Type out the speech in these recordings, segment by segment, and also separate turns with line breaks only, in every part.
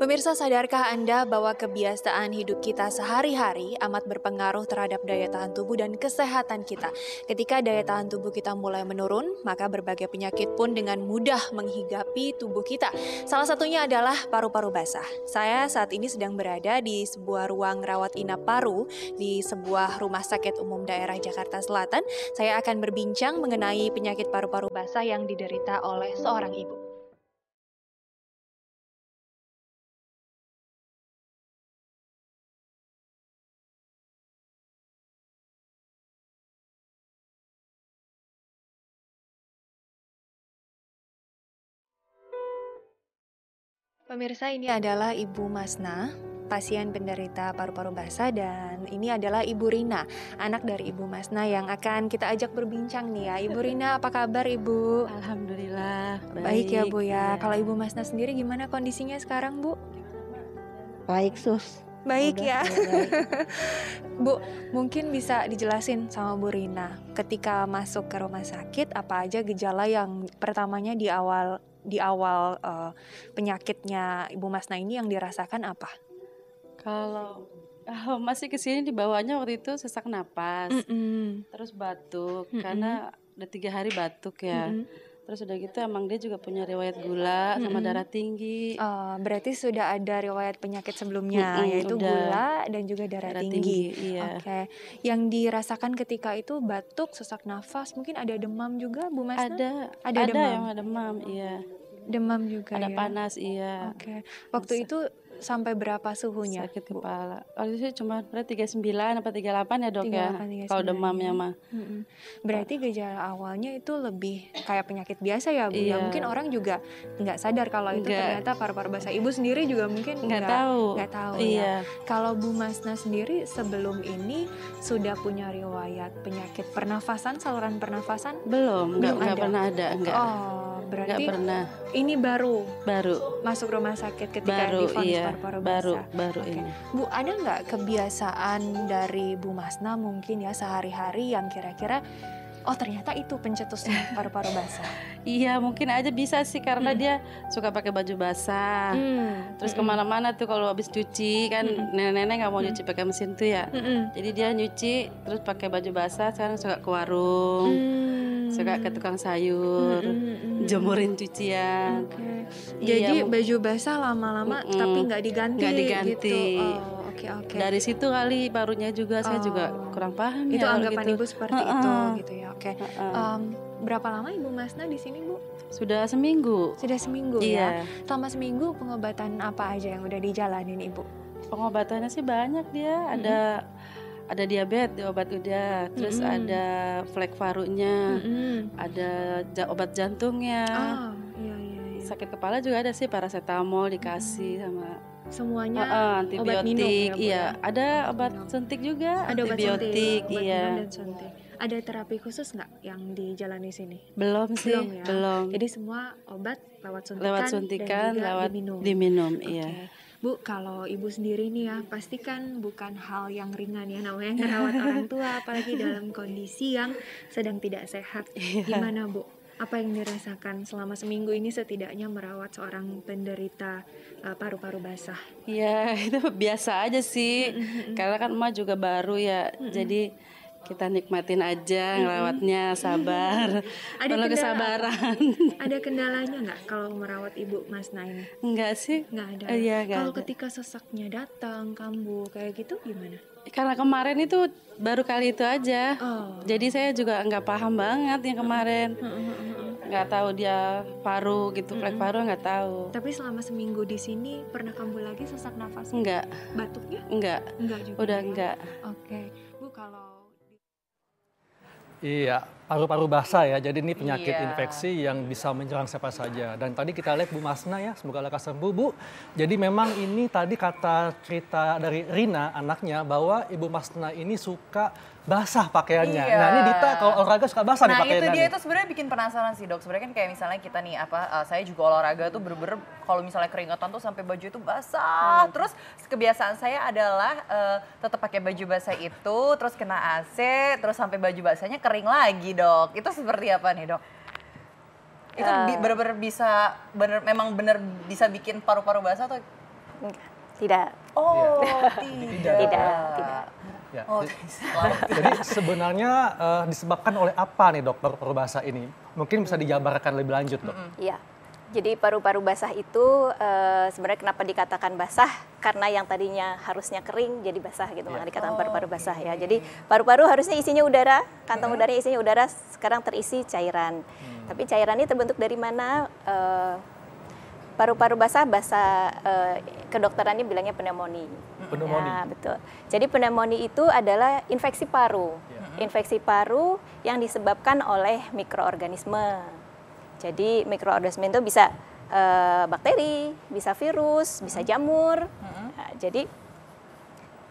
Pemirsa, sadarkah Anda bahwa kebiasaan hidup kita sehari-hari amat berpengaruh terhadap daya tahan tubuh dan kesehatan kita? Ketika daya tahan tubuh kita mulai menurun, maka berbagai penyakit pun dengan mudah menghinggapi tubuh kita. Salah satunya adalah paru-paru basah. Saya saat ini sedang berada di sebuah ruang rawat inap paru di sebuah rumah sakit umum daerah Jakarta Selatan. Saya akan berbincang mengenai penyakit paru-paru basah yang diderita oleh seorang ibu. Pemirsa, ini adalah Ibu Masna, pasien penderita paru-paru basah dan ini adalah Ibu Rina, anak dari Ibu Masna yang akan kita ajak berbincang nih ya. Ibu Rina, apa kabar Ibu? Alhamdulillah. Baik, ya, baik ya Bu ya. ya. Kalau Ibu Masna sendiri gimana kondisinya sekarang Bu? Baik Sus. Baik Udah, ya. ya. Baik. Bu, mungkin bisa dijelasin sama Bu Rina, ketika masuk ke rumah sakit apa aja gejala yang pertamanya di awal di awal uh, penyakitnya Ibu Masna ini yang dirasakan apa? Kalau
oh, masih kesini di bawahnya waktu itu sesak napas, mm -mm. terus batuk mm -mm. karena udah tiga hari
batuk ya. Mm -mm Terus udah gitu emang dia juga punya riwayat gula hmm sama darah tinggi. Uh, berarti sudah ada riwayat penyakit sebelumnya mm-hmm, yaitu udah. gula dan juga darah, darah tinggi. tinggi iya. Oke. Okay. Yang dirasakan ketika itu batuk, sesak nafas, mungkin ada demam juga Bu Mas? Ada. Ada, ada demam. ada
demam, iya. Demam juga ada ya. panas, iya. Oke. Okay. Waktu Masa. itu sampai berapa suhunya? Sakit Bu? kepala. Waktu itu cuma berarti 39 apa 38 ya, Dok 38, ya. Kalau demamnya ya. mah.
Berarti gejala awalnya itu lebih kayak penyakit biasa ya, Bu. Ya? Iya. Ya mungkin orang juga nggak sadar kalau itu Enggak. ternyata paru-paru basah. Ibu sendiri juga mungkin nggak tahu. Nggak tahu ya. iya. ya. Kalau Bu Masna sendiri sebelum ini sudah punya riwayat penyakit pernafasan, saluran pernafasan? Belum, nggak ada. pernah ada, enggak. Oh, berarti nggak pernah. Ini baru baru masuk rumah sakit ketika baru, di iya. Iya, baru baru baru, baru okay. ini. Bu, ada nggak kebiasaan dari Bu Masna mungkin ya sehari-hari yang kira-kira oh ternyata itu pencetusnya paru-paru basah.
iya mungkin aja bisa sih karena hmm. dia suka pakai baju basah. Hmm. Terus hmm. kemana-mana tuh kalau habis cuci kan hmm. nenek-nenek nggak mau hmm. nyuci pakai mesin tuh ya. Hmm, hmm. Jadi dia nyuci terus pakai baju basah sekarang suka ke warung. Hmm suka ke tukang sayur, Hmm. hmm jemurin cucian. Okay. Iya, Jadi iya, baju basah
lama-lama mm tapi nggak diganti. diganti. Gitu. Oh okay,
okay. Dari situ kali barunya juga oh. saya juga kurang paham itu ya. Itu anggapan gitu. ibu seperti uh -uh. itu
gitu ya. Oke. Okay. Uh -uh. um, berapa lama ibu Masna di sini bu?
Sudah seminggu. Sudah seminggu ya? iya. ya.
Selama seminggu pengobatan apa aja yang udah dijalanin ibu? Pengobatannya sih banyak dia. -hmm. Ada
mm-hmm. ada diabetes obat udah terus -hmm. ada flek farunya. -hmm. ada obat jantungnya ah sakit kepala juga ada sih paracetamol dikasih
sama semuanya uh, uh, antibiotik obat ya, iya ya?
ada obat suntik juga ada antibiotik obat iya
suntik ada terapi khusus nggak yang dijalani sini belum sih belum, ya? belum jadi semua obat lewat suntikan lewat suntikan dan juga lewat diminum, diminum okay. iya Bu, kalau ibu sendiri nih ya, pastikan bukan hal yang ringan ya namanya ngerawat orang tua, apalagi dalam kondisi yang sedang tidak sehat. Iya. Gimana, Bu? apa yang dirasakan selama seminggu ini setidaknya merawat seorang penderita eh, paru-paru uh, basah?
Iya itu biasa aja sih, karena kan emak juga baru ya, mm -hmm. jadi kita nikmatin aja ngerawatnya sabar ada perlu kesabaran
ada kendalanya nggak kalau merawat ibu mas Nain nggak sih nggak ada uh, ya, kalau ketika sesaknya datang kambuh kayak gitu gimana karena kemarin
itu baru kali itu aja oh. jadi saya juga nggak paham banget yang kemarin hmm, hmm, hmm, nggak tahu dia paru gitu mm paru nggak tahu
tapi selama seminggu di sini pernah kambuh lagi sesak nafas enggak. batuknya enggak. enggak juga udah enggak. Ya? oke okay. bu kalau
iya paru-paru basah ya. Jadi ini penyakit iya. infeksi yang bisa menyerang siapa saja. Dan tadi kita lihat Bu Masna ya, semoga lekas sembuh Bu. Jadi memang ini tadi kata cerita dari Rina anaknya bahwa Ibu Masna ini suka basah pakaiannya. Iya. Nah ini Dita kalau olahraga suka basah nah, nih pakaiannya. Nah itu dia itu
sebenarnya bikin penasaran sih dok. Sebenarnya kan kayak misalnya kita nih apa, uh, saya juga olahraga tuh bener-bener kalau misalnya keringetan tuh sampai baju itu basah. Hmm. Terus kebiasaan saya adalah uh, eh, tetap pakai baju basah itu, terus kena AC, terus sampai baju basahnya kering lagi dok. Itu seperti apa nih dok? Itu uh, bener-bener bisa, bener, memang bener bisa bikin paru-paru
basah atau? Tidak. Oh, iya. tidak. tidak. Tidak. tidak. Ya. Oh,
Jadi sebenarnya uh, disebabkan oleh apa nih dok paru-paru basah ini? Mungkin bisa dijabarkan lebih lanjut dok.
Iya. Jadi paru-paru basah itu uh, sebenarnya kenapa dikatakan basah? Karena yang tadinya harusnya kering jadi basah gitu, yeah. Iya. dikatakan paru-paru oh, basah ya. Jadi paru-paru harusnya isinya udara, kantong yeah. udaranya isinya udara, sekarang terisi cairan. Hmm. Tapi cairan ini terbentuk dari mana? Uh, paru-paru basah bahasa eh, kedokterannya bilangnya pneumonia. Pneumonia. Ya, betul. Jadi pneumonia itu adalah infeksi paru. Ya. Infeksi paru yang disebabkan oleh mikroorganisme. Jadi mikroorganisme itu bisa uh, bakteri, bisa virus, bisa hmm. jamur. Hmm. Nah, jadi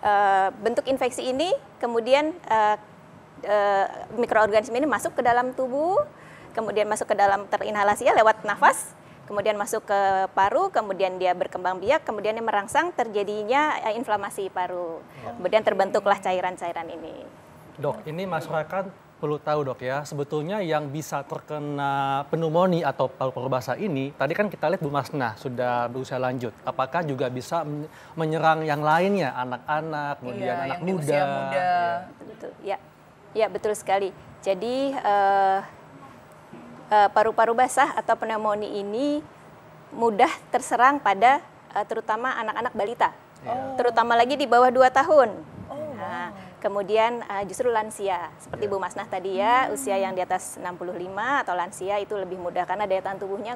uh, bentuk infeksi ini kemudian uh, uh, mikroorganisme ini masuk ke dalam tubuh kemudian masuk ke dalam terinhalasi ya lewat nafas kemudian masuk ke paru, kemudian dia berkembang biak, kemudian dia merangsang terjadinya eh, inflamasi paru. Oh. Kemudian terbentuklah cairan-cairan ini.
Dok, ini masyarakat perlu tahu dok ya, sebetulnya yang bisa terkena pneumonia atau paru-paru basah ini, tadi kan kita lihat Bu Masna sudah berusia lanjut, apakah juga bisa menyerang yang lainnya, anak-anak, iya, kemudian iya, anak muda? muda. Ya.
Betul, ya. ya betul sekali. Jadi uh, Eh, paru-paru basah atau pneumonia ini mudah terserang pada eh, terutama anak-anak balita, ya. oh. terutama lagi di bawah 2 tahun. Oh, nah, Kemudian uh, justru lansia, seperti yeah. Bu Masnah tadi ya, hmm. usia yang di atas 65 atau lansia itu lebih mudah karena daya tahan tubuhnya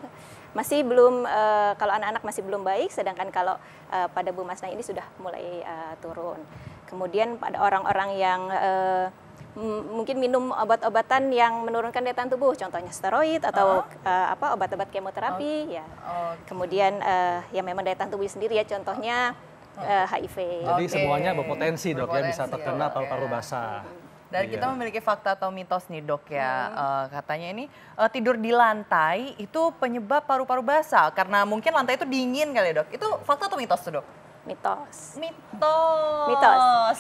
masih belum uh, kalau anak-anak masih belum baik, sedangkan kalau uh, pada Bu Masnah ini sudah mulai uh, turun. Kemudian pada orang-orang yang uh, mungkin minum obat-obatan yang menurunkan daya tahan tubuh, contohnya steroid atau uh uh, apa obat-obat kemoterapi, oh. ya. Okay. Oh. Kemudian uh, ya memang daya tahan tubuh sendiri ya, contohnya uh, oh. eh, HIV. Jadi semuanya
berpotensi dok berpotensi, ya bisa terkena okay. paru-paru basah. Dan kita iya. memiliki
fakta atau mitos nih dok ya, hmm. uh, katanya ini uh, tidur di lantai itu penyebab paru-paru basah karena mungkin lantai itu dingin kali ya, dok. Itu
fakta atau mitos tuh dok? mitos mitos mitos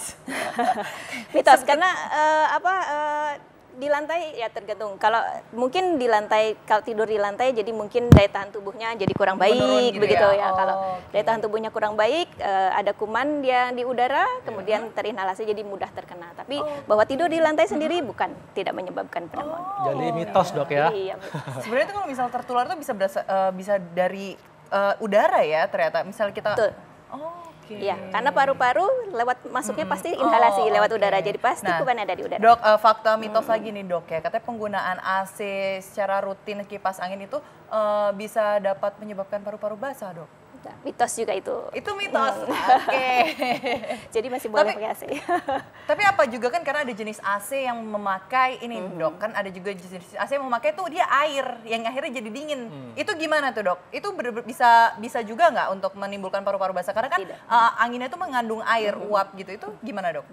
mitos karena uh, apa uh, di lantai ya tergantung kalau mungkin di lantai kalau tidur di lantai jadi mungkin daya tahan tubuhnya jadi kurang baik gitu ya. begitu ya, ya. Oh, kalau okay. daya tahan tubuhnya kurang baik uh, ada kuman dia di udara ya. kemudian yeah. terinhalasi jadi mudah terkena tapi oh. bahwa tidur di lantai mm-hmm. sendiri bukan tidak menyebabkan pneumonia
oh. jadi mitos dok ya iya,
sebenarnya itu kalau misal tertular tuh bisa berasa, uh, bisa dari uh, udara ya ternyata misal kita Betul Oke, okay. Ya, karena paru-paru lewat masuknya pasti inhalasi oh, lewat okay. udara, jadi pasti nah, ada di udara. Dok, uh, fakta mitos -hmm. lagi nih dok ya, katanya penggunaan AC secara rutin kipas angin itu uh, bisa dapat menyebabkan paru-paru basah dok
mitos juga itu. Itu mitos. Hmm. Oke. Okay.
Jadi masih boleh tapi, pakai AC. tapi apa juga kan karena ada jenis AC yang memakai ini mm -hmm. Dok, kan ada juga jenis AC yang memakai tuh dia air yang akhirnya jadi dingin. Mm. Itu gimana tuh, Dok? Itu ber -ber bisa bisa juga nggak untuk menimbulkan paru-paru basah karena kan uh, anginnya itu mengandung air mm -hmm. uap gitu. Itu gimana, Dok?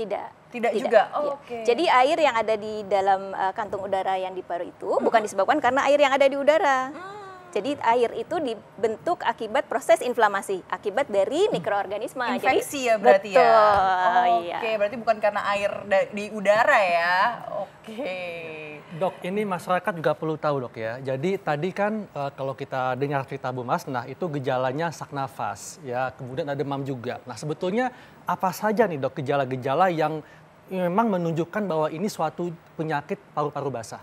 tidak. Tidak, tidak. juga. Oh, ya. Oke. Okay. Jadi air yang ada di dalam uh, kantung udara yang di paru itu hmm. bukan disebabkan karena air yang ada di udara. Hmm. Jadi air itu dibentuk akibat proses inflamasi, akibat dari hmm. mikroorganisme. Infeksi Jadi, ya berarti ya? betul, ya. Oh, iya. Oke, okay. berarti bukan karena air di udara ya.
Oke. Okay. Dok, ini masyarakat juga perlu tahu dok ya. Jadi tadi kan e, kalau kita dengar cerita Bu Mas, nah itu gejalanya sak nafas, ya kemudian ada demam juga. Nah sebetulnya apa saja nih dok gejala-gejala yang memang menunjukkan bahwa ini suatu penyakit paru-paru basah?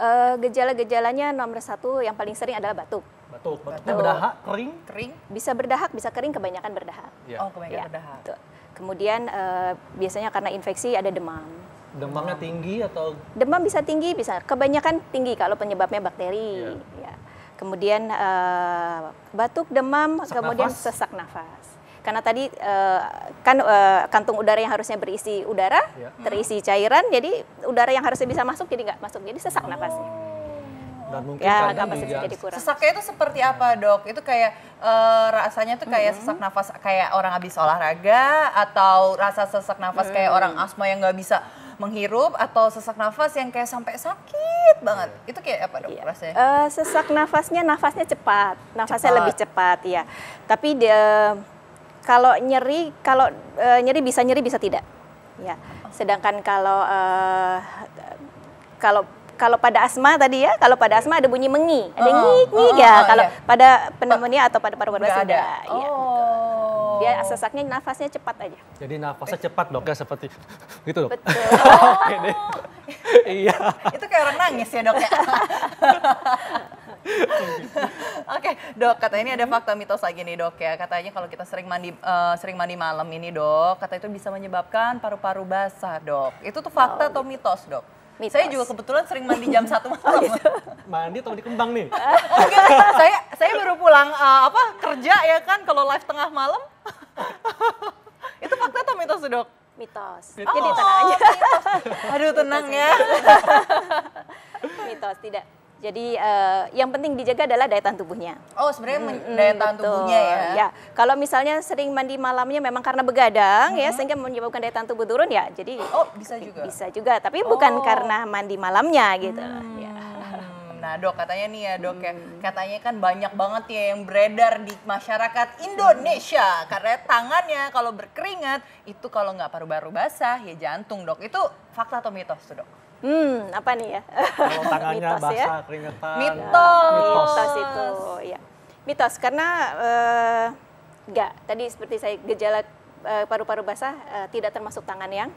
Uh, Gejala-gejalanya nomor satu yang paling sering adalah batuk.
Batuk, batuk. batuk. berdahak, kering?
Kering. Bisa berdahak, bisa kering, kebanyakan berdahak. Ya. Oh, kebanyakan ya, berdahak. Betul. Kemudian uh, biasanya karena infeksi ada demam.
Demamnya tinggi atau?
Demam bisa tinggi, bisa. Kebanyakan tinggi kalau penyebabnya bakteri. Ya. ya. Kemudian uh, batuk, demam, sesak kemudian nafas. sesak nafas karena tadi uh, kan uh, kantung udara yang harusnya berisi udara ya. terisi cairan jadi udara yang harusnya bisa masuk jadi nggak masuk jadi sesak oh. nafasnya
dan mungkin ya, juga jadi kurang.
Sesaknya itu seperti apa dok? Itu kayak uh, rasanya tuh kayak mm -hmm. sesak nafas kayak orang habis olahraga atau rasa sesak nafas mm kayak orang asma yang nggak bisa menghirup atau sesak nafas yang kayak sampai
sakit banget. Iya. Itu kayak apa dok iya. rasanya? Uh, sesak nafasnya nafasnya cepat, nafasnya cepat. lebih cepat ya. Tapi dia kalau nyeri kalau e, nyeri bisa nyeri bisa tidak ya sedangkan kalau e, kalau kalau pada asma tadi ya, kalau pada asma ada bunyi mengi, ada oh, ngik ngik ya. kalau iya. pada pneumonia atau pada paru-paru sudah. Ada. Ya, oh. Dia sesaknya nafasnya cepat aja.
Jadi nafasnya cepat dok ya seperti gitu dok. Betul. Oh. iya. Itu kayak
orang nangis ya dok ya. Oke, dok. Katanya ini ada fakta mitos lagi nih dok ya. Katanya kalau kita sering mandi uh, sering mandi malam ini dok, kata itu bisa menyebabkan paru-paru basah dok. Itu tuh fakta oh. atau mitos dok? Mitos. Saya juga kebetulan sering mandi jam satu oh, malam. gitu.
Mandi atau mandi kembang nih? Oke,
saya saya baru pulang uh, apa kerja ya kan kalau live tengah malam.
itu fakta atau mitos dok? Mitos. mitos. Jadi tenang oh, aja. Aduh tenang mitos, ya. mitos tidak. Jadi uh, yang penting dijaga adalah daya tahan tubuhnya. Oh, sebenarnya hmm, daya tahan betul. tubuhnya ya. Ya, kalau misalnya sering mandi malamnya memang karena begadang hmm. ya mm-hmm. sehingga menyebabkan daya tahan tubuh turun ya. Jadi Oh, bisa juga. Bisa juga, tapi oh. bukan karena mandi malamnya gitu. Hmm. Ya.
Nah dok katanya nih ya dok hmm. ya katanya kan banyak banget ya yang beredar di masyarakat Indonesia hmm. karena tangannya kalau berkeringat itu kalau nggak paru-paru basah ya jantung dok itu fakta atau mitos tuh dok? Hmm, apa nih ya?
Kalau tangannya mitos, ya. basah, ya? keringetan. Mitos. mitos. Mitos itu, ya. Mitos, karena uh, tadi seperti saya gejala eh, paru-paru uh, basah uh, tidak termasuk tangan yang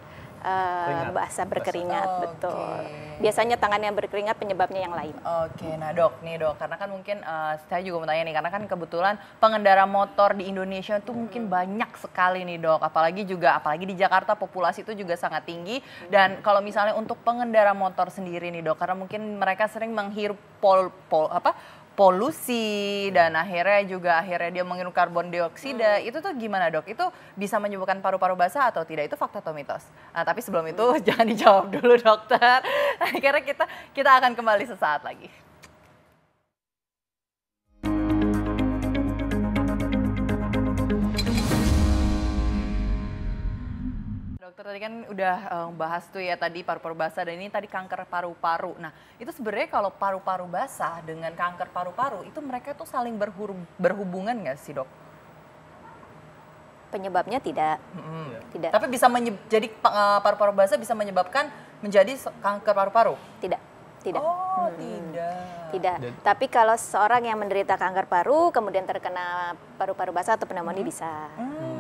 uh, basah berkeringat, oh, betul. Okay. Biasanya tangan
yang berkeringat penyebabnya yang lain. Oke, okay, nah dok, nih dok, karena kan mungkin uh, saya juga mau tanya nih, karena kan kebetulan pengendara motor di Indonesia itu mungkin hmm. banyak sekali nih dok, apalagi juga apalagi di Jakarta populasi itu juga sangat tinggi dan hmm. kalau misalnya untuk pengendara motor sendiri nih dok, karena mungkin mereka sering menghirup pol, pol apa polusi dan akhirnya juga akhirnya dia menghirup karbon dioksida hmm. itu tuh gimana dok itu bisa menyebabkan paru-paru basah atau tidak itu fakta atau mitos nah tapi sebelum itu jangan dijawab dulu dokter akhirnya kita kita akan kembali sesaat lagi Dokter tadi kan udah um, bahas tuh ya tadi paru-paru basah dan ini tadi kanker paru-paru. Nah itu sebenarnya kalau paru-paru basah dengan kanker paru-paru itu mereka tuh saling berhubungan nggak sih dok? Penyebabnya tidak,
hmm. tidak.
Tapi bisa menjadi eh, paru-paru basah bisa menyebabkan menjadi kanker paru-paru? Tidak,
tidak. Oh hmm. tidak tidak. Dan, Tapi kalau seorang yang menderita kanker paru kemudian terkena paru-paru basah atau pneumonia hmm. bisa. Hmm.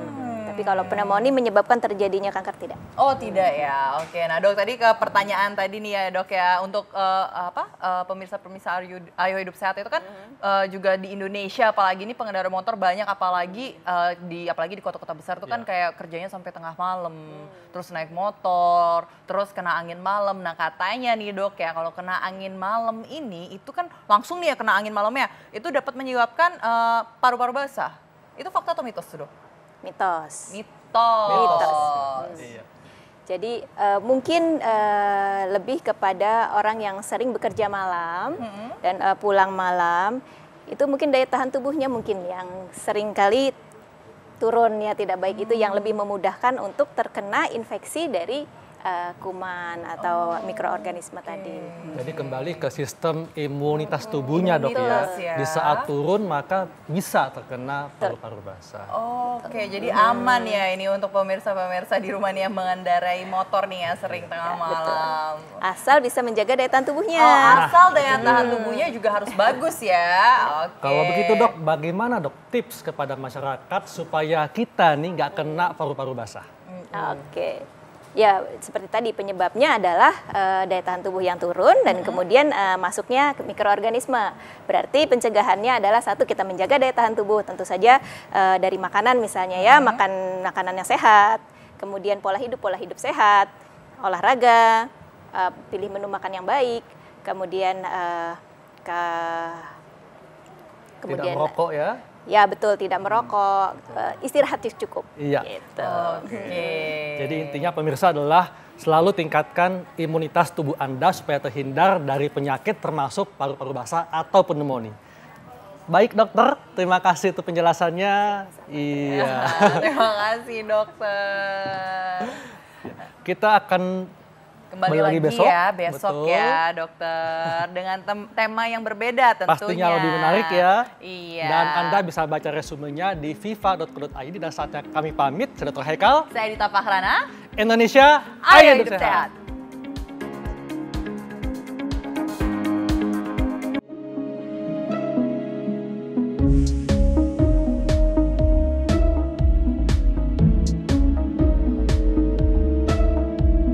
Tapi kalau iya. pneumonia menyebabkan terjadinya kanker tidak. Oh, tidak ya.
Oke. Nah, Dok, tadi ke pertanyaan tadi nih ya, Dok ya, untuk uh, apa? Uh, pemirsa-pemirsa Ayo, Hidup Sehat itu kan uh, juga di Indonesia apalagi ini pengendara motor banyak apalagi uh, di apalagi di kota-kota besar itu yeah. kan iya. kayak kerjanya sampai tengah malam, hmm. terus naik motor, terus kena angin malam. Nah, katanya nih, Dok ya, kalau kena angin malam ini itu kan langsung nih ya kena angin malamnya, itu dapat menyebabkan
paru paru-paru basah. Itu fakta atau mitos, tuh Dok? Mitos. Mitos. Mitos. Iya. Jadi uh, mungkin uh, lebih kepada orang yang sering bekerja malam mm -hmm. dan uh, pulang malam itu mungkin daya tahan tubuhnya mungkin yang sering kali turunnya tidak baik mm -hmm. itu yang mm. lebih memudahkan untuk terkena infeksi dari uh, kuman atau oh, mikroorganisme okay. tadi.
Jadi kembali ke sistem imunitas tubuhnya dok ya. ya. Di saat turun maka bisa terkena paru-paru basah.
Oke, okay. jadi aman ya ini untuk pemirsa-pemirsa di rumah yang mengendarai motor nih ya sering tengah iya, malam.
Asal bisa menjaga daya tahan
tubuhnya. Oh, asal daya tahan tubuhnya juga harus bagus ya. Oke. Okay. Kalau begitu dok,
bagaimana dok tips kepada masyarakat supaya kita nih nggak kena paru-paru basah?
Oke. Okay. Ya, seperti tadi penyebabnya adalah uh, daya tahan tubuh yang turun dan hmm kemudian uh, masuknya mikroorganisme. Berarti pencegahannya adalah satu kita menjaga daya tahan tubuh tentu saja uh, dari makanan misalnya ya, mm-hmm. makan makanan yang sehat, kemudian pola hidup pola hidup sehat, olahraga, uh, pilih menu makan yang baik, kemudian uh, ke kemudian tidak merokok ya Ya betul, tidak merokok, eh, istirahat cukup.
Iya. Gitu.
Oke. Okay.
Jadi intinya pemirsa adalah selalu tingkatkan imunitas tubuh Anda supaya terhindar dari penyakit termasuk paru-paru basah atau pneumonia. Baik dokter, terima kasih itu penjelasannya. iya. Terima
kasih dokter.
Kita akan
Kembali lagi, lagi besok. ya, besok ya, Betul. ya dokter. Dengan tem tema yang berbeda tentunya. Pastinya lebih menarik ya. Iya. Dan
Anda bisa baca resumenya di viva.co.id. Dan saatnya kami pamit. Saya Dr. Haikal.
Saya Dita Fahrana.
Indonesia, ayo, hidup sehat.
sehat.